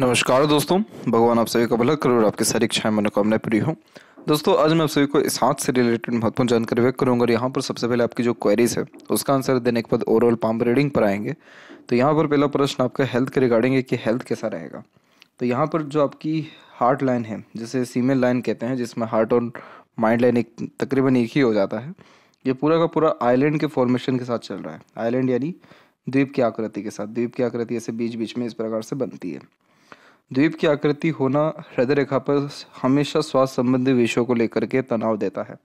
नमस्कार दोस्तों भगवान आप सभी का भला करो और आपकी सारी इच्छाएं मनोकामना पूरी हो दोस्तों आज मैं आप सभी को इस हाथ से रिलेटेड महत्वपूर्ण जानकारी व्यक्त करूंगा और यहाँ पर सबसे पहले आपकी जो क्वेरीज है उसका आंसर देने के बाद ओवरऑल पाम रीडिंग पर आएंगे तो यहाँ पर पहला प्रश्न आपका हेल्थ के रिगार्डिंग है कि हेल्थ कैसा रहेगा तो यहाँ पर जो आपकी हार्ट लाइन है जिसे सीमेल लाइन कहते हैं जिसमें हार्ट और माइंड लाइन एक तकरीबन एक ही हो जाता है ये पूरा का पूरा आइलैंड के फॉर्मेशन के साथ चल रहा है आइलैंड यानी द्वीप की आकृति के साथ द्वीप की आकृति ऐसे बीच बीच में इस प्रकार से बनती है द्वीप की आकृति होना हृदय रेखा पर हमेशा स्वास्थ्य संबंधी विषयों को लेकर के तनाव देता है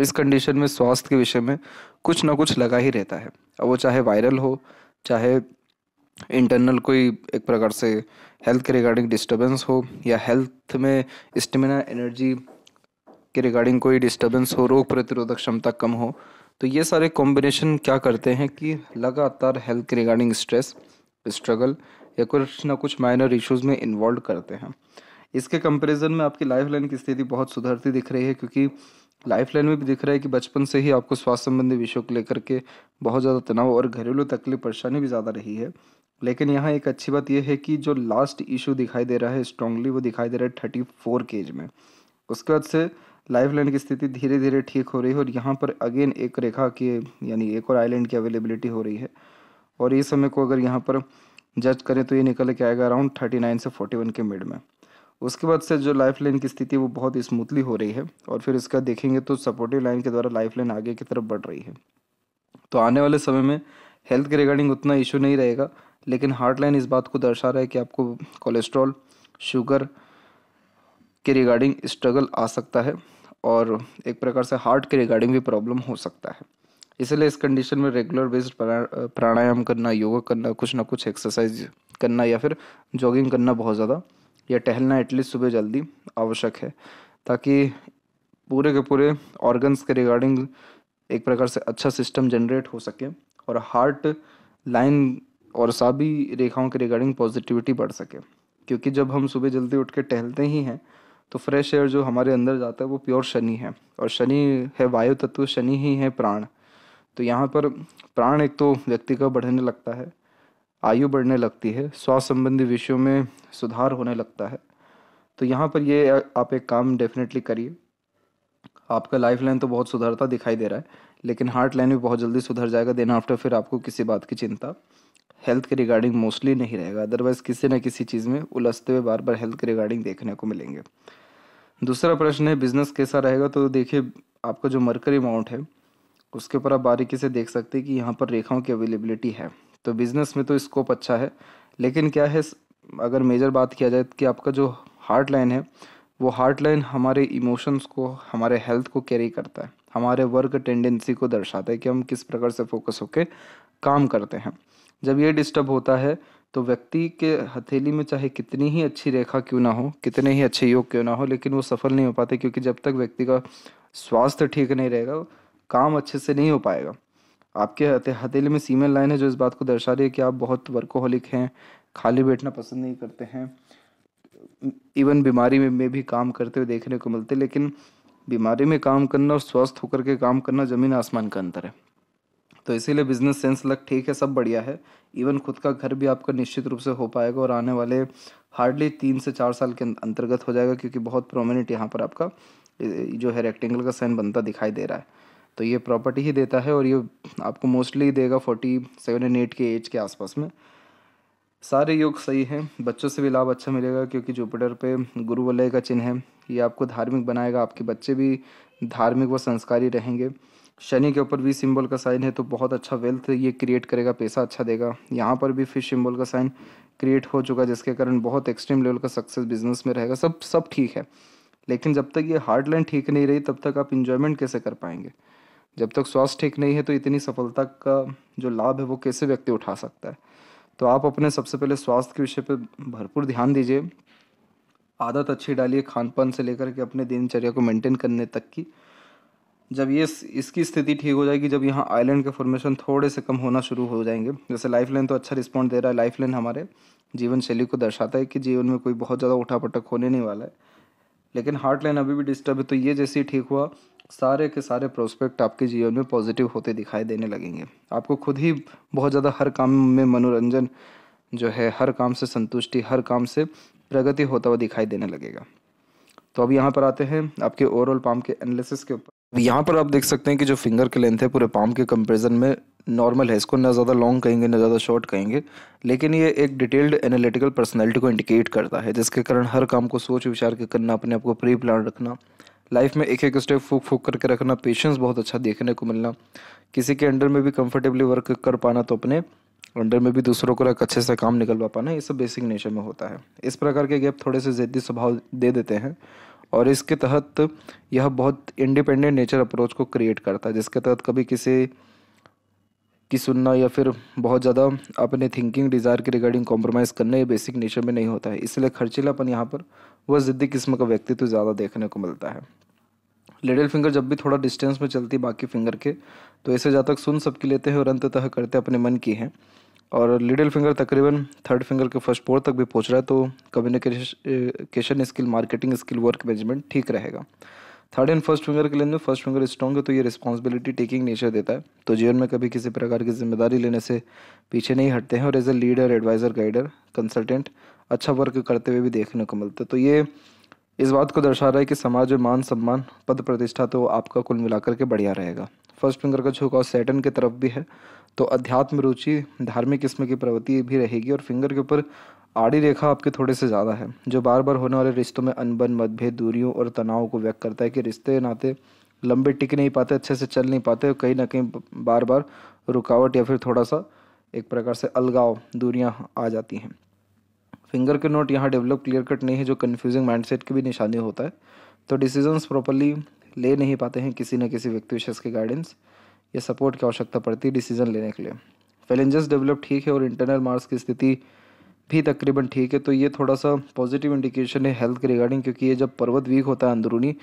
इस कंडीशन में स्वास्थ्य के विषय में कुछ ना कुछ लगा ही रहता है अब वो चाहे वायरल हो चाहे इंटरनल कोई एक प्रकार से हेल्थ के रिगार्डिंग डिस्टर्बेंस हो या हेल्थ में स्टेमिना एनर्जी के रिगार्डिंग कोई डिस्टर्बेंस हो रोग प्रतिरोधक क्षमता कम हो तो ये सारे कॉम्बिनेशन क्या करते हैं कि लगातार हेल्थ के रिगार्डिंग स्ट्रेस स्ट्रगल या कुछ ना कुछ माइनर इश्यूज में इन्वॉल्व करते हैं इसके कंपैरिजन में आपकी लाइफ लाइन की स्थिति बहुत सुधरती दिख रही है क्योंकि लाइफ लाइन में भी दिख रहा है कि बचपन से ही आपको स्वास्थ्य संबंधी विषयों को लेकर के बहुत ज़्यादा तनाव और घरेलू तकलीफ परेशानी भी ज़्यादा रही है लेकिन यहाँ एक अच्छी बात यह है कि जो लास्ट इशू दिखाई दे रहा है स्ट्रांगली वो दिखाई दे रहा है थर्टी फोर केज में उसके बाद से लाइफ लाइन की स्थिति धीरे धीरे ठीक हो रही है और यहाँ पर अगेन एक रेखा की यानी एक और आइलैंड की अवेलेबिलिटी हो रही है और इस समय को अगर यहाँ पर जज करें तो ये निकल के आएगा अराउंड थर्टी नाइन से फोर्टी वन के मिड में उसके बाद से जो लाइफ लाइन की स्थिति वो बहुत स्मूथली हो रही है और फिर इसका देखेंगे तो सपोर्टिव लाइन के द्वारा लाइफ लाइन आगे की तरफ बढ़ रही है तो आने वाले समय में हेल्थ के रिगार्डिंग उतना इशू नहीं रहेगा लेकिन हार्ट लाइन इस बात को दर्शा रहा है कि आपको कोलेस्ट्रॉल शुगर के रिगार्डिंग स्ट्रगल आ सकता है और एक प्रकार से हार्ट के रिगार्डिंग भी प्रॉब्लम हो सकता है इसलिए इस कंडीशन में रेगुलर बेस्ड प्राणायाम करना योगा करना कुछ ना कुछ एक्सरसाइज करना या फिर जॉगिंग करना बहुत ज़्यादा या टहलना एटलीस्ट सुबह जल्दी आवश्यक है ताकि पूरे के पूरे ऑर्गन्स के रिगार्डिंग एक प्रकार से अच्छा सिस्टम जनरेट हो सके और हार्ट लाइन और सभी रेखाओं के रिगार्डिंग पॉजिटिविटी बढ़ सके क्योंकि जब हम सुबह जल्दी उठ के टहलते ही हैं तो फ्रेश एयर जो हमारे अंदर जाता है वो प्योर शनि है और शनि है वायु तत्व शनि ही है प्राण तो यहाँ पर प्राण एक तो व्यक्ति का बढ़ने लगता है आयु बढ़ने लगती है स्वास्थ्य संबंधी विषयों में सुधार होने लगता है तो यहाँ पर ये आप एक काम डेफिनेटली करिए आपका लाइफ लाइन तो बहुत सुधरता दिखाई दे रहा है लेकिन हार्ट लाइन भी बहुत जल्दी सुधर जाएगा देन आफ्टर फिर आपको किसी बात की चिंता हेल्थ के रिगार्डिंग मोस्टली नहीं रहेगा अदरवाइज़ किसी न किसी चीज़ में उलझते हुए बार बार हेल्थ के रिगार्डिंग देखने को मिलेंगे दूसरा प्रश्न है बिजनेस कैसा रहेगा तो देखिए आपका जो मरकरी अमाउंट है उसके ऊपर आप बारीकी से देख सकते हैं कि यहाँ पर रेखाओं की अवेलेबिलिटी है तो बिज़नेस में तो स्कोप अच्छा है लेकिन क्या है अगर मेजर बात किया जाए कि आपका जो हार्ट लाइन है वो हार्ट लाइन हमारे इमोशंस को हमारे हेल्थ को कैरी करता है हमारे वर्क टेंडेंसी को दर्शाता है कि हम किस प्रकार से फोकस होकर काम करते हैं जब ये डिस्टर्ब होता है तो व्यक्ति के हथेली में चाहे कितनी ही अच्छी रेखा क्यों ना हो कितने ही अच्छे योग क्यों ना हो लेकिन वो सफल नहीं हो पाते क्योंकि जब तक व्यक्ति का स्वास्थ्य ठीक नहीं रहेगा काम अच्छे से नहीं हो पाएगा आपके हथेली में सीमेल लाइन है जो इस बात को दर्शा रही है कि आप बहुत वर्कोहलिक हैं खाली बैठना पसंद नहीं करते हैं इवन बीमारी में, में भी काम करते हुए देखने को मिलते लेकिन बीमारी में काम करना और स्वस्थ होकर के काम करना ज़मीन आसमान का अंतर है तो इसीलिए बिजनेस सेंस लग ठीक है सब बढ़िया है इवन खुद का घर भी आपका निश्चित रूप से हो पाएगा और आने वाले हार्डली तीन से चार साल के अं-, अंतर्गत हो जाएगा क्योंकि बहुत प्रोमिनेंट यहाँ पर आपका जो है रेक्टेंगल का साइन बनता दिखाई दे रहा है तो ये प्रॉपर्टी ही देता है और ये आपको मोस्टली देगा फोर्टी सेवन एंड एट के एज के आसपास में सारे योग सही हैं बच्चों से भी लाभ अच्छा मिलेगा क्योंकि जुपिटर पे गुरु वलय का चिन्ह है ये आपको धार्मिक बनाएगा आपके बच्चे भी धार्मिक व संस्कारी रहेंगे शनि के ऊपर भी सिंबल का साइन है तो बहुत अच्छा वेल्थ ये क्रिएट करेगा पैसा अच्छा देगा यहाँ पर भी फिश सिंबल का साइन क्रिएट हो चुका जिसके कारण बहुत एक्सट्रीम लेवल का सक्सेस बिजनेस में रहेगा सब सब ठीक है लेकिन जब तक ये हार्ड लाइन ठीक नहीं रही तब तक आप इन्जॉयमेंट कैसे कर पाएंगे जब तक स्वास्थ्य ठीक नहीं है तो इतनी सफलता का जो लाभ है वो कैसे व्यक्ति उठा सकता है तो आप अपने सबसे पहले स्वास्थ्य के विषय पर भरपूर ध्यान दीजिए आदत अच्छी डालिए खान पान से लेकर के अपने दिनचर्या को मेंटेन करने तक की जब ये इसकी स्थिति ठीक हो जाएगी जब यहाँ आइलैंड के फॉर्मेशन थोड़े से कम होना शुरू हो जाएंगे जैसे लाइफ लाइन तो अच्छा रिस्पॉन्ड दे रहा है लाइफ लाइन हमारे जीवन शैली को दर्शाता है कि जीवन में कोई बहुत ज़्यादा उठापटक होने नहीं वाला है लेकिन हार्ट लाइन अभी भी डिस्टर्ब है तो ये जैसे ही ठीक हुआ सारे के सारे प्रोस्पेक्ट आपके जीवन में पॉजिटिव होते दिखाई देने लगेंगे आपको खुद ही बहुत ज़्यादा हर काम में मनोरंजन जो है हर काम से संतुष्टि हर काम से प्रगति होता हुआ दिखाई देने लगेगा तो अब यहाँ पर आते हैं आपके ओवरऑल पाम के एनालिसिस के ऊपर यहाँ पर आप देख सकते हैं कि जो फिंगर के लेंथ है पूरे पाम के कंपेरिजन में नॉर्मल है इसको ना ज़्यादा लॉन्ग कहेंगे ना ज़्यादा शॉर्ट कहेंगे लेकिन ये एक डिटेल्ड एनालिटिकल पर्सनैलिटी को इंडिकेट करता है जिसके कारण हर काम को सोच विचार के करना अपने आप को प्री प्लान रखना लाइफ में एक एक स्टेप फूक फूक करके रखना पेशेंस बहुत अच्छा देखने को मिलना किसी के अंडर में भी कंफर्टेबली वर्क कर पाना तो अपने अंडर में भी दूसरों को रख अच्छे से काम निकलवा पाना ये सब बेसिक नेचर में होता है इस प्रकार के गैप थोड़े से ज़िद्दी स्वभाव दे देते हैं और इसके तहत यह बहुत इंडिपेंडेंट नेचर अप्रोच को क्रिएट करता है जिसके तहत कभी किसी की सुनना या फिर बहुत ज़्यादा अपने थिंकिंग डिज़ायर के रिगार्डिंग कॉम्प्रोमाइज़ करना ये बेसिक नेचर में नहीं होता है इसलिए खर्चीलापन यहाँ पर वह ज़िद्दी किस्म का व्यक्तित्व ज़्यादा देखने को मिलता है लिडिल फिंगर जब भी थोड़ा डिस्टेंस में चलती बाकी फिंगर के तो ऐसे जहाँ तक सुन सबकी लेते हैं और अंततः करते अपने मन की हैं और लिडिल फिंगर तकरीबन थर्ड फिंगर के फर्स्ट फोर तक भी पहुँच रहा है तो communication skill marketing skill work management ठीक रहेगा थर्ड एंड फर्स्ट फिंगर के लेन में फर्स्ट फिंगर स्ट्रॉन्ग है तो ये रिस्पॉन्सिबिलिटी टेकिंग नेचर देता है तो जीवन में कभी किसी प्रकार की जिम्मेदारी लेने से पीछे नहीं हटते हैं और as a leader adviser guider consultant अच्छा वर्क करते हुए भी देखने को मिलता है तो ये इस बात को दर्शा रहा है कि समाज में मान सम्मान पद प्रतिष्ठा तो आपका कुल मिलाकर के बढ़िया रहेगा फर्स्ट फिंगर का झुकाव सैटन की तरफ भी है तो अध्यात्म रुचि धार्मिक किस्म की प्रवृत्ति भी रहेगी और फिंगर के ऊपर आड़ी रेखा आपके थोड़े से ज़्यादा है जो बार बार होने वाले रिश्तों में अनबन मतभेद दूरियों और तनाव को व्यक्त करता है कि रिश्ते नाते लंबे टिक नहीं पाते अच्छे से चल नहीं पाते कहीं ना कहीं बार बार रुकावट या फिर थोड़ा सा एक प्रकार से अलगाव दूरियाँ आ जाती हैं फिंगर के नोट यहाँ डेवलप क्लियर कट नहीं है जो कन्फ्यूजिंग माइंडसेट की भी निशानी होता है तो डिसीजंस प्रॉपरली ले नहीं पाते हैं किसी न किसी व्यक्ति विशेष के गाइडेंस या सपोर्ट की आवश्यकता पड़ती है डिसीजन लेने के लिए फैलेंजेस डेवलप ठीक है और इंटरनल मार्क्स की स्थिति भी तकरीबन ठीक है तो ये थोड़ा सा पॉजिटिव इंडिकेशन है हेल्थ के रिगार्डिंग क्योंकि ये जब पर्वत वीक होता है अंदरूनी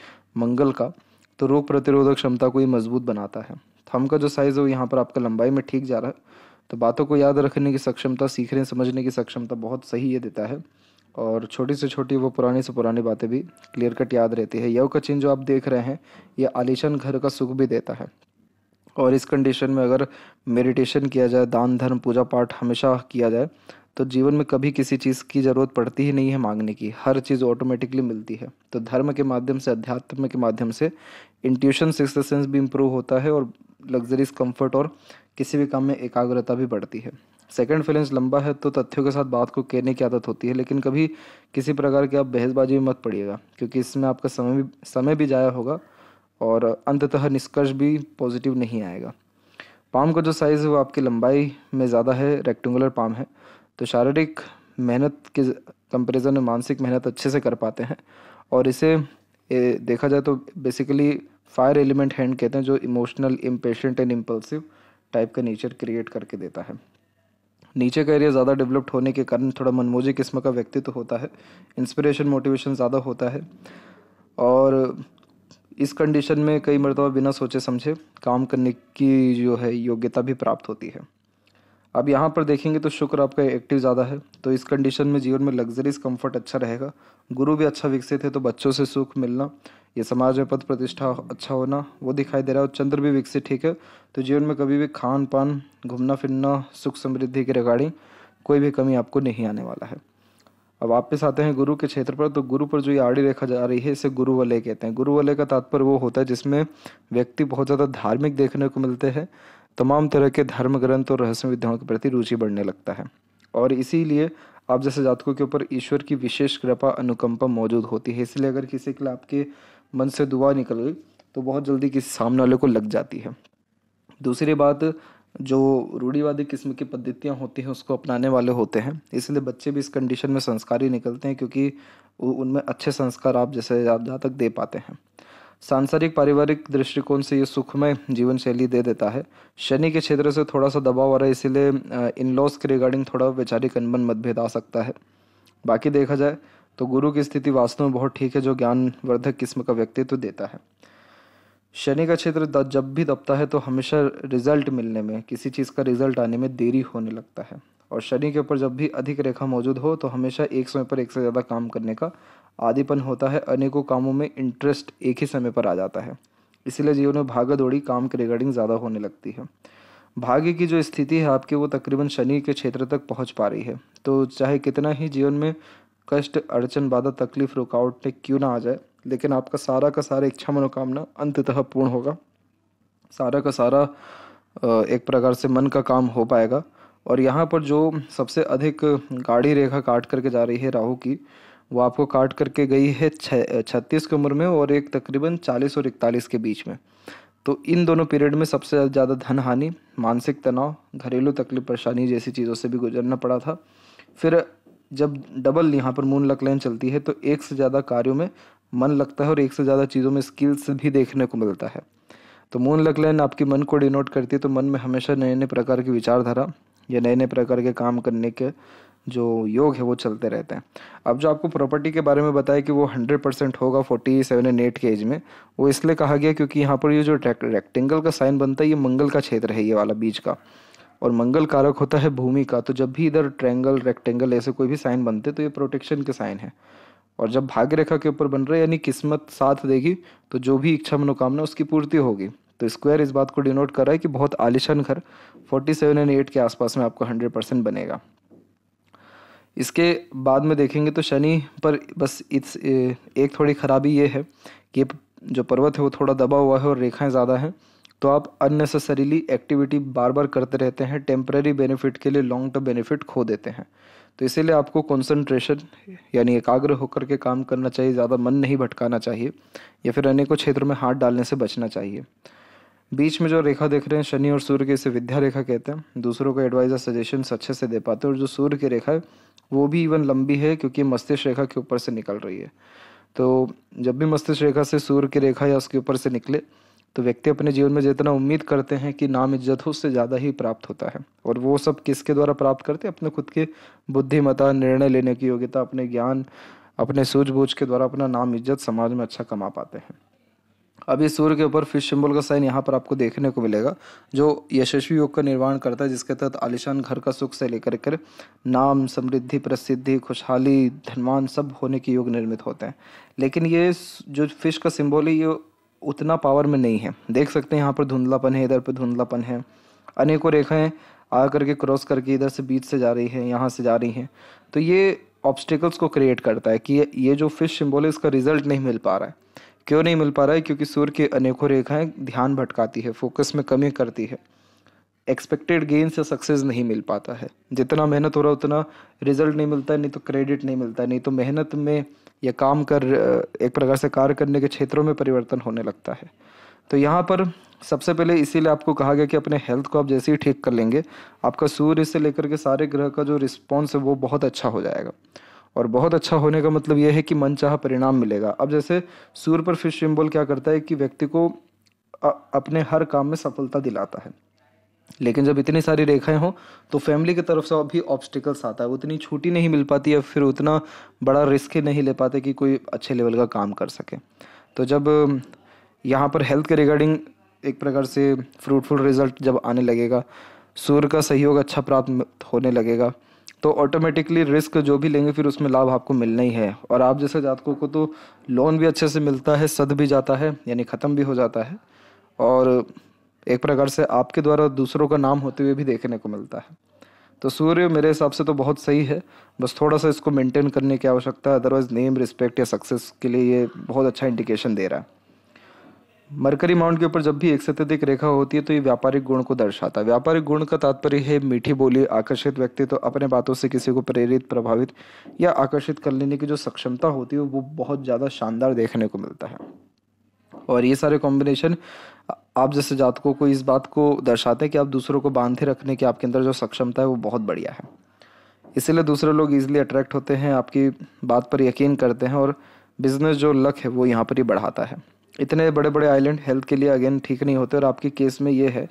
मंगल का तो रोग प्रतिरोधक क्षमता को ये मजबूत बनाता है थम का जो साइज़ है वो यहाँ पर आपका लंबाई में ठीक जा रहा है तो बातों को याद रखने की सक्षमता सीखने समझने की सक्षमता बहुत सही ये देता है और छोटी से छोटी वो पुरानी से पुरानी बातें भी क्लियर कट याद रहती है यव का चिन्ह जो आप देख रहे हैं ये आलिशान घर का सुख भी देता है और इस कंडीशन में अगर मेडिटेशन किया जाए दान धर्म पूजा पाठ हमेशा किया जाए तो जीवन में कभी किसी चीज़ की ज़रूरत पड़ती ही नहीं है मांगने की हर चीज़ ऑटोमेटिकली मिलती है तो धर्म के माध्यम से अध्यात्म के माध्यम से इंट्यूशन सिक्स सेंस भी इम्प्रूव होता है और लग्जरीज कंफर्ट और किसी भी काम में एकाग्रता भी बढ़ती है सेकंड फिलेंस लंबा है तो तथ्यों के साथ बात को कहने की आदत होती है लेकिन कभी किसी प्रकार की आप बहसबाजी में मत पड़िएगा क्योंकि इसमें आपका समय भी समय भी ज़ाया होगा और अंततः निष्कर्ष भी पॉजिटिव नहीं आएगा पाम का जो साइज़ है वो आपकी लंबाई में ज़्यादा है रेक्टेंगुलर पाम है तो शारीरिक मेहनत के कंपेरिजन में मानसिक मेहनत अच्छे से कर पाते हैं और इसे देखा जाए तो बेसिकली फायर एलिमेंट हैंड कहते हैं जो emotional impatient and impulsive type का नेचर क्रिएट करके देता है नीचे का एरिया ज़्यादा डेवलप्ड होने के कारण थोड़ा मनमोजी किस्म का व्यक्तित्व होता है इंस्पिरेशन मोटिवेशन ज़्यादा होता है और इस कंडीशन में कई मरतबा बिना सोचे समझे काम करने की जो है योग्यता भी प्राप्त होती है अब यहाँ पर देखेंगे तो शुक्र आपका एक्टिव ज़्यादा है तो इस कंडीशन में जीवन में लग्जरीज कंफर्ट अच्छा रहेगा गुरु भी अच्छा विकसित है तो बच्चों से सुख मिलना ये समाज में पद प्रतिष्ठा अच्छा होना वो दिखाई दे रहा है और चंद्र भी विकसित ठीक है तो जीवन में कभी भी खान पान घूमना फिरना सुख समृद्धि के रिगार्डिंग कोई भी कमी आपको नहीं आने वाला है अब वापस आते हैं गुरु के क्षेत्र पर तो गुरु पर जो ये आड़ी रेखा जा रही है इसे गुरु वलय कहते हैं गुरु वाले का तात्पर्य वो होता है जिसमें व्यक्ति बहुत ज़्यादा धार्मिक देखने को मिलते हैं तमाम तरह के धर्म ग्रंथ और रहस्य विद्याओं के प्रति रुचि बढ़ने लगता है और इसीलिए आप जैसे जातकों के ऊपर ईश्वर की विशेष कृपा अनुकंपा मौजूद होती है इसलिए अगर किसी के लिए आपके मन से दुआ निकल गई तो बहुत जल्दी किसी सामने वाले को लग जाती है दूसरी बात जो रूढ़ीवादी किस्म की पद्धतियाँ होती हैं उसको अपनाने वाले होते हैं इसलिए बच्चे भी इस कंडीशन में संस्कारी निकलते हैं क्योंकि उनमें अच्छे संस्कार आप जैसे आप जहाँ तक दे पाते हैं सांसारिक पारिवारिक दृष्टिकोण से ये सुखमय जीवन शैली दे देता है शनि के क्षेत्र से थोड़ा सा दबाव आ रहा है इसीलिए इन लॉस के रिगार्डिंग थोड़ा वैचारिक अनबन मतभेद आ सकता है बाकी देखा जाए तो गुरु की स्थिति वास्तव में बहुत ठीक है जो ज्ञानवर्धक किस्म का व्यक्तित्व देता है शनि का क्षेत्र जब भी दबता है तो हमेशा रिजल्ट मिलने में किसी चीज़ का रिजल्ट आने में देरी होने लगता है और शनि के ऊपर जब भी अधिक रेखा मौजूद हो तो हमेशा एक समय पर एक से ज़्यादा काम करने का आदिपन होता है अनेकों कामों में इंटरेस्ट एक ही समय पर आ जाता है इसीलिए जीवन में भागा दौड़ी काम के रिगार्डिंग ज़्यादा होने लगती है भाग्य की जो स्थिति है आपकी वो तकरीबन शनि के क्षेत्र तक पहुंच पा रही है तो चाहे कितना ही जीवन में कष्ट अड़चन बाधा तकलीफ ने क्यों ना आ जाए लेकिन आपका सारा का सारा इच्छा मनोकामना अंततः पूर्ण होगा सारा का सारा एक प्रकार से मन का काम हो पाएगा और यहाँ पर जो सबसे अधिक गाढ़ी रेखा काट करके जा रही है राहु की वो आपको काट करके गई है छत्तीस की उम्र में और एक तकरीबन चालीस और इकतालीस के बीच में तो इन दोनों पीरियड में सबसे ज़्यादा धन हानि मानसिक तनाव घरेलू तकलीफ परेशानी जैसी चीज़ों से भी गुजरना पड़ा था फिर जब डबल यहाँ पर मून लक लाइन चलती है तो एक से ज़्यादा कार्यों में मन लगता है और एक से ज़्यादा चीज़ों में स्किल्स भी देखने को मिलता है तो मून लक लाइन आपके मन को डिनोट करती है तो मन में हमेशा नए नए प्रकार की विचारधारा या नए नए प्रकार के काम करने के जो योग है वो चलते रहते हैं अब जो आपको प्रॉपर्टी के बारे में बताया कि वो हंड्रेड परसेंट होगा फोर्टी सेवन एंड एट के एज में वो इसलिए कहा गया क्योंकि यहाँ पर ये जो रेक्टेंगल का साइन बनता है ये मंगल का क्षेत्र है ये वाला बीच का और मंगल कारक होता है भूमि का तो जब भी इधर ट्रैंगल रेक्टेंगल ऐसे कोई भी साइन बनते तो ये प्रोटेक्शन के साइन है और जब भाग्य रेखा के ऊपर बन रहे यानी किस्मत साथ देगी तो जो भी इच्छा मनोकामना उसकी पूर्ति होगी तो स्क्वायर इस बात को डिनोट कर रहा है कि बहुत आलिशान घर 47 एंड एट के आसपास में आपको 100 परसेंट बनेगा इसके बाद में देखेंगे तो शनि पर बस इस एक थोड़ी खराबी ये है कि जो पर्वत है वो थोड़ा दबा हुआ है और रेखाएं ज़्यादा हैं तो आप अननेसेसरीली एक्टिविटी बार बार करते रहते हैं टेम्प्रेरी बेनिफिट के लिए लॉन्ग टर्म बेनिफिट खो देते हैं तो इसीलिए आपको कंसंट्रेशन यानी एकाग्र होकर के काम करना चाहिए ज़्यादा मन नहीं भटकाना चाहिए या फिर अनेकों क्षेत्रों में हाथ डालने से बचना चाहिए बीच में जो रेखा देख रहे हैं शनि और सूर्य की इसे विद्या रेखा कहते हैं दूसरों को एडवाइज और सजेशन अच्छे से दे पाते हैं और जो सूर्य की रेखा है वो भी इवन लंबी है क्योंकि मस्तिष्क रेखा के ऊपर से निकल रही है तो जब भी मस्तिष्क रेखा से सूर्य की रेखा या उसके ऊपर से निकले तो व्यक्ति अपने जीवन में जितना उम्मीद करते हैं कि नाम इज्जत हो उससे ज़्यादा ही प्राप्त होता है और वो सब किसके द्वारा प्राप्त करते हैं अपने खुद की बुद्धिमता निर्णय लेने की योग्यता अपने ज्ञान अपने सूझबूझ के द्वारा अपना नाम इज्जत समाज में अच्छा कमा पाते हैं अभी सूर्य के ऊपर फिश सिंबल का साइन यहाँ पर आपको देखने को मिलेगा जो यशस्वी योग का निर्माण करता है जिसके तहत आलिशान घर का सुख से लेकर कर नाम समृद्धि प्रसिद्धि खुशहाली धनवान सब होने के योग निर्मित होते हैं लेकिन ये जो फिश का सिंबल है ये उतना पावर में नहीं है देख सकते हैं यहाँ पर धुंधलापन है इधर पर धुंधलापन है अनेकों रेखाएं आ करके क्रॉस करके इधर से बीच से जा रही है यहाँ से जा रही हैं तो ये ऑब्स्टिकल्स को क्रिएट करता है कि ये जो फिश सिंबल है इसका रिजल्ट नहीं मिल पा रहा है क्यों नहीं मिल पा रहा है क्योंकि सूर्य की अनेकों रेखाएं ध्यान भटकाती है फोकस में कमी करती है एक्सपेक्टेड गेन से सक्सेस नहीं मिल पाता है जितना मेहनत हो रहा उतना रिजल्ट नहीं मिलता नहीं तो क्रेडिट नहीं मिलता नहीं तो मेहनत में या काम कर एक प्रकार से कार्य करने के क्षेत्रों में परिवर्तन होने लगता है तो यहाँ पर सबसे पहले इसीलिए आपको कहा गया कि अपने हेल्थ को आप जैसे ही ठीक कर लेंगे आपका सूर्य से लेकर के सारे ग्रह का जो रिस्पॉन्स है वो बहुत अच्छा हो जाएगा और बहुत अच्छा होने का मतलब यह है कि मन चाह परिणाम मिलेगा अब जैसे सूर्य पर फिश सिम्बल क्या करता है कि व्यक्ति को अपने हर काम में सफलता दिलाता है लेकिन जब इतनी सारी रेखाएं हों तो फैमिली की तरफ से भी ऑब्स्टिकल्स आता है उतनी छुट्टी नहीं मिल पाती या फिर उतना बड़ा रिस्क ही नहीं ले पाते कि कोई अच्छे लेवल का काम कर सके तो जब यहाँ पर हेल्थ के रिगार्डिंग एक प्रकार से फ्रूटफुल रिजल्ट जब आने लगेगा सूर्य का सहयोग अच्छा प्राप्त होने लगेगा तो ऑटोमेटिकली रिस्क जो भी लेंगे फिर उसमें लाभ आपको मिलना ही है और आप जैसे जातकों को तो लोन भी अच्छे से मिलता है सद भी जाता है यानी ख़त्म भी हो जाता है और एक प्रकार से आपके द्वारा दूसरों का नाम होते हुए भी देखने को मिलता है तो सूर्य मेरे हिसाब से तो बहुत सही है बस थोड़ा सा इसको मेंटेन करने की आवश्यकता है अदरवाइज नेम रिस्पेक्ट या सक्सेस के लिए ये बहुत अच्छा इंडिकेशन दे रहा है मरकरी माउंट के ऊपर जब भी एक से अत्यधिक रेखा होती है तो ये व्यापारिक गुण को दर्शाता है व्यापारिक गुण का तात्पर्य है मीठी बोली आकर्षित व्यक्ति तो अपने बातों से किसी को प्रेरित प्रभावित या आकर्षित कर लेने की जो सक्षमता होती है वो बहुत ज़्यादा शानदार देखने को मिलता है और ये सारे कॉम्बिनेशन आप जैसे जातकों को इस बात को दर्शाते हैं कि आप दूसरों को बांधे रखने की आपके अंदर जो सक्षमता है वो बहुत बढ़िया है इसीलिए दूसरे लोग ईजिली अट्रैक्ट होते हैं आपकी बात पर यकीन करते हैं और बिजनेस जो लक है वो यहाँ पर ही बढ़ाता है इतने बड़े बड़े आइलैंड हेल्थ के लिए अगेन ठीक नहीं होते और आपके केस में ये है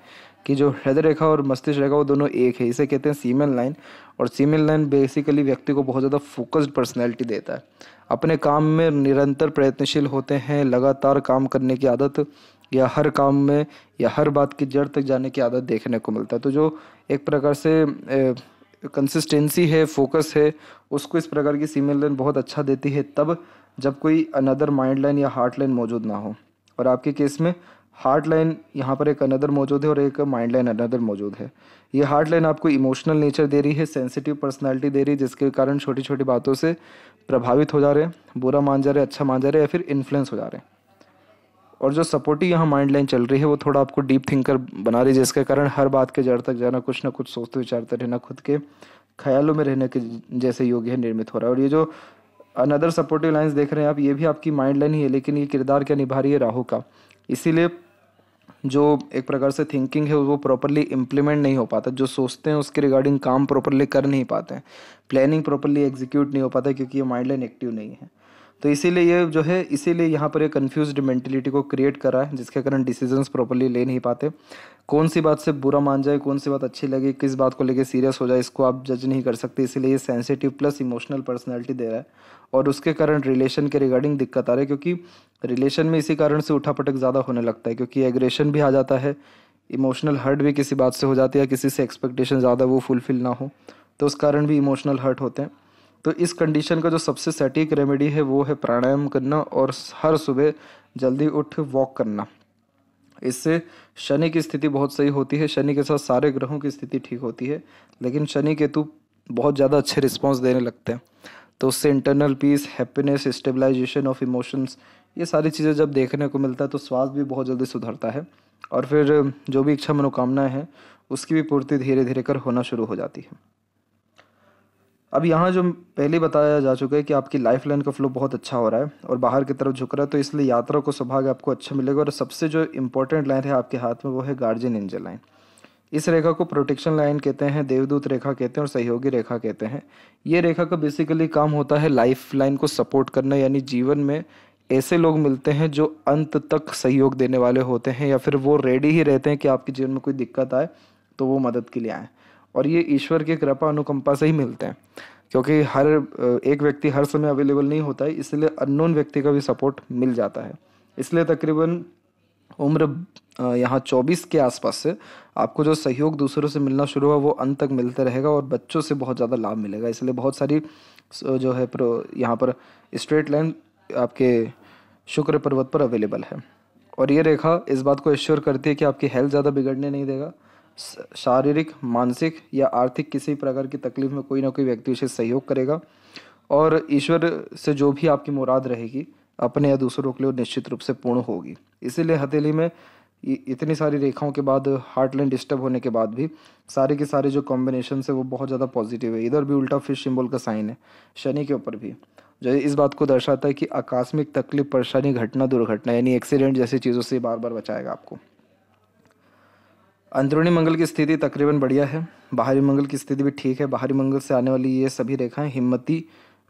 कि जो हृदय रेखा और मस्तिष्क रेखा वो दोनों एक है इसे कहते हैं सीमेन लाइन और सीमेन लाइन बेसिकली व्यक्ति को बहुत ज़्यादा फोकस्ड पर्सनैलिटी देता है अपने काम में निरंतर प्रयत्नशील होते हैं लगातार काम करने की आदत या हर काम में या हर बात की जड़ तक जाने की आदत देखने को मिलता है तो जो एक प्रकार से कंसिस्टेंसी है फोकस है उसको इस प्रकार की सीमेल लाइन बहुत अच्छा देती है तब जब कोई अनदर माइंड लाइन या हार्ट लाइन मौजूद ना हो और आपके केस में हार्ट लाइन यहाँ पर एक अनदर मौजूद है और एक माइंड लाइन अनदर मौजूद है ये हार्ट लाइन आपको इमोशनल नेचर दे रही है सेंसिटिव पर्सनैलिटी दे रही है जिसके कारण छोटी छोटी बातों से प्रभावित हो जा रहे हैं बुरा मान जा रहे हैं अच्छा मान जा रहे हैं या फिर इन्फ्लुएंस हो जा रहे हैं और जो सपोर्टिव यहाँ माइंड लाइन चल रही है वो थोड़ा आपको डीप थिंकर बना रही है जिसके कारण हर बात के जड़ तक जाना कुछ ना कुछ सोचते विचारते रहना खुद के ख्यालों में रहने के जैसे योग है निर्मित हो रहा है और ये जो अनदर सपोर्टिव लाइन्स देख रहे हैं आप ये भी आपकी माइंड लाइन ही है लेकिन ये किरदार क्या निभा रही है राहू का इसीलिए जो एक प्रकार से थिंकिंग है वो प्रॉपरली इम्प्लीमेंट नहीं हो पाता जो सोचते हैं उसके रिगार्डिंग काम प्रॉपरली कर नहीं पाते हैं प्लानिंग प्रॉपरली एग्जीक्यूट नहीं हो पाता क्योंकि ये माइंड लाइन एक्टिव नहीं है तो इसीलिए ये जो है इसीलिए यहाँ पर ये कन्फ्यूज मैंटेलिटी को क्रिएट कर रहा है जिसके कारण डिसीजंस प्रॉपरली ले नहीं पाते कौन सी बात से बुरा मान जाए कौन सी बात अच्छी लगे किस बात को लेके सीरियस हो जाए इसको आप जज नहीं कर सकते इसीलिए ये सेंसिटिव प्लस इमोशनल पर्सनैलिटी दे रहा है और उसके कारण रिलेशन के रिगार्डिंग दिक्कत आ रही है क्योंकि रिलेशन में इसी कारण से उठापटक ज़्यादा होने लगता है क्योंकि एग्रेशन भी आ जाता है इमोशनल हर्ट भी किसी बात से हो जाती है या किसी से एक्सपेक्टेशन ज़्यादा वो फुलफ़िल ना हो तो उस कारण भी इमोशनल हर्ट होते हैं तो इस कंडीशन का जो सबसे सटीक रेमेडी है वो है प्राणायाम करना और हर सुबह जल्दी उठ वॉक करना इससे शनि की स्थिति बहुत सही होती है शनि के साथ सारे ग्रहों की स्थिति ठीक होती है लेकिन शनि केतु बहुत ज़्यादा अच्छे रिस्पॉन्स देने लगते हैं तो उससे internal peace happiness stabilisation of emotions ये सारी चीज़ें जब देखने को मिलता है तो स्वास्थ्य भी बहुत जल्दी सुधरता है और फिर जो भी इच्छा मनोकामनाएं हैं उसकी भी पूर्ति धीरे धीरे कर होना शुरू हो जाती है अब यहाँ जो पहले बताया जा चुका है कि आपकी लाइफ लाइन का फ्लो बहुत अच्छा हो रहा है और बाहर की तरफ झुक रहा है तो इसलिए यात्रा को सौभाग्य आपको अच्छा मिलेगा और सबसे जो इम्पोर्टेंट लाइन है आपके हाथ में वो है गार्जियन एंजल लाइन इस रेखा को प्रोटेक्शन लाइन कहते हैं देवदूत रेखा कहते हैं और सहयोगी रेखा कहते हैं ये रेखा का बेसिकली काम होता है लाइफ लाइन को सपोर्ट करना यानी जीवन में ऐसे लोग मिलते हैं जो अंत तक सहयोग देने वाले होते हैं या फिर वो रेडी ही रहते हैं कि आपके जीवन में कोई दिक्कत आए तो वो मदद के लिए आएँ और ये ईश्वर की कृपा अनुकंपा से ही मिलते हैं क्योंकि हर एक व्यक्ति हर समय अवेलेबल नहीं होता है इसलिए अननोन व्यक्ति का भी सपोर्ट मिल जाता है इसलिए तकरीबन उम्र यहाँ 24 के आसपास से आपको जो सहयोग दूसरों से मिलना शुरू हुआ वो अंत तक मिलते रहेगा और बच्चों से बहुत ज़्यादा लाभ मिलेगा इसलिए बहुत सारी जो है प्रो यहाँ पर स्ट्रेट लाइन आपके शुक्र पर्वत पर अवेलेबल है और ये रेखा इस बात को एश्योर करती है कि आपकी हेल्थ ज़्यादा बिगड़ने नहीं देगा शारीरिक मानसिक या आर्थिक किसी प्रकार की तकलीफ में कोई ना कोई व्यक्ति उसे सहयोग करेगा और ईश्वर से जो भी आपकी मुराद रहेगी अपने या दूसरों के लिए निश्चित रूप से पूर्ण होगी इसीलिए हथेली में इतनी सारी रेखाओं के बाद हार्ट लैंड डिस्टर्ब होने के बाद भी सारे के सारे जो कॉम्बिनेशन है वो बहुत ज़्यादा पॉजिटिव है इधर भी उल्टा फिश सिंबल का साइन है शनि के ऊपर भी जो इस बात को दर्शाता है कि आकस्मिक तकलीफ परेशानी घटना दुर्घटना यानी एक्सीडेंट जैसी चीज़ों से बार बार बचाएगा आपको अंदरूनी मंगल की स्थिति तकरीबन बढ़िया है बाहरी मंगल की स्थिति भी ठीक है बाहरी मंगल से आने वाली ये सभी रेखाएं हिम्मती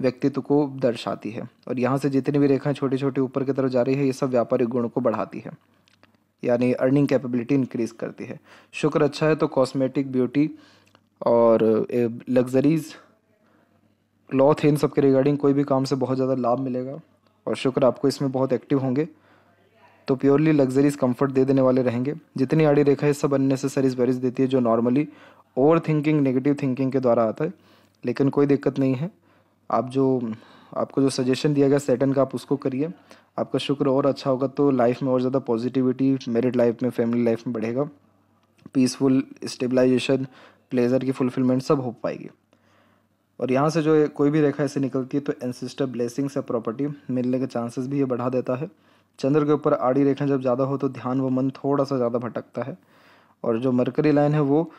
व्यक्तित्व को दर्शाती है और यहाँ से जितनी भी रेखाएं छोटी छोटी ऊपर की तरफ जा रही है ये सब व्यापारिक गुण को बढ़ाती है यानी अर्निंग कैपेबिलिटी इंक्रीज करती है शुक्र अच्छा है तो कॉस्मेटिक ब्यूटी और लग्जरीज क्लॉथ इन सब के रिगार्डिंग कोई भी काम से बहुत ज़्यादा लाभ मिलेगा और शुक्र आपको इसमें बहुत एक्टिव होंगे तो प्योरली लग्जरीज कंफर्ट दे देने वाले रहेंगे जितनी आड़ी रेखा है सब अननेसेसरी स्पेरिस देती है जो normally over thinking negative thinking के द्वारा आता है लेकिन कोई दिक्कत नहीं है आप जो आपको जो सजेशन दिया गया सेटन का आप उसको करिए आपका शुक्र और अच्छा होगा तो लाइफ में और ज़्यादा पॉजिटिविटी मेरिड लाइफ में फैमिली लाइफ में बढ़ेगा पीसफुल स्टेबलाइजेशन प्लेजर की फुलफिलमेंट सब हो पाएगी और यहाँ से जो कोई भी रेखा ऐसे निकलती है तो एनसिस्टर ब्लेसिंग्स या प्रॉपर्टी मिलने के चांसेस भी ये बढ़ा देता है चंद्र के ऊपर आड़ी रेखा जब ज़्यादा हो तो ध्यान व मन थोड़ा सा ज़्यादा भटकता है और जो मरकरी लाइन है वो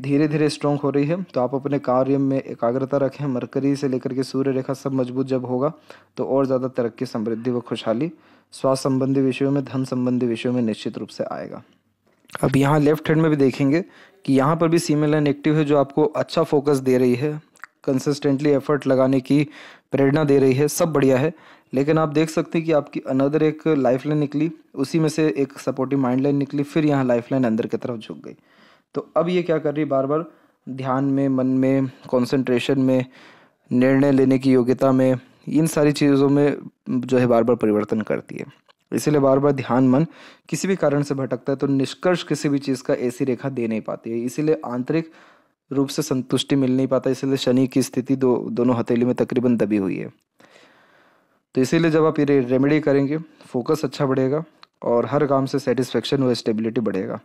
धीरे धीरे स्ट्रॉन्ग हो रही है तो आप अपने कार्य में एकाग्रता रखें मरकरी से लेकर के सूर्य रेखा सब मजबूत जब होगा तो और ज़्यादा तरक्की समृद्धि व खुशहाली स्वास्थ्य संबंधी विषयों में धन संबंधी विषयों में निश्चित रूप से आएगा अब यहाँ लेफ्ट हैंड में भी देखेंगे कि यहाँ पर भी सीमे लाइन एक्टिव है जो आपको अच्छा फोकस दे रही है कंसिस्टेंटली एफर्ट लगाने की प्रेरणा दे रही है सब बढ़िया है लेकिन आप देख सकते हैं कि आपकी अनदर एक लाइफ लाइन निकली उसी में से एक सपोर्टिव माइंड लाइन निकली फिर यहाँ लाइफ लाइन अंदर की तरफ झुक गई तो अब ये क्या कर रही है बार बार ध्यान में मन में कॉन्सेंट्रेशन में निर्णय लेने की योग्यता में इन सारी चीज़ों में जो है बार बार परिवर्तन करती है इसीलिए बार बार ध्यान मन किसी भी कारण से भटकता है तो निष्कर्ष किसी भी चीज़ का ऐसी रेखा दे नहीं पाती है इसीलिए आंतरिक रूप से संतुष्टि मिल नहीं पाता इसलिए शनि की स्थिति दो दोनों हथेली में तकरीबन दबी हुई है तो इसीलिए जब आप ये रेमेडी करेंगे फोकस अच्छा बढ़ेगा और हर काम से सेटिस्फेक्शन व स्टेबिलिटी बढ़ेगा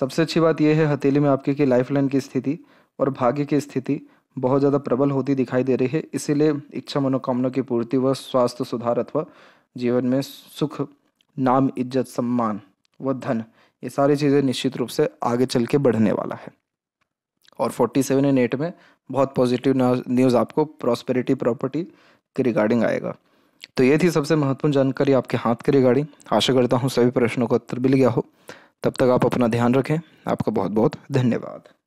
सबसे अच्छी बात यह है हथेली में आपकी कि लाइफ की स्थिति और भाग्य की स्थिति बहुत ज़्यादा प्रबल होती दिखाई दे रही है इसीलिए इच्छा मनोकामना की पूर्ति व स्वास्थ्य सुधार अथवा जीवन में सुख नाम इज्जत सम्मान व धन ये सारी चीज़ें निश्चित रूप से आगे चल के बढ़ने वाला है और फोर्टी सेवन एंड एट में बहुत पॉजिटिव न्यूज़ आपको प्रॉस्पेरिटी प्रॉपर्टी के रिगार्डिंग आएगा तो ये थी सबसे महत्वपूर्ण जानकारी आपके हाथ के रिगार्डिंग आशा करता हूँ सभी प्रश्नों का उत्तर मिल गया हो तब तक आप अपना ध्यान रखें आपका बहुत बहुत धन्यवाद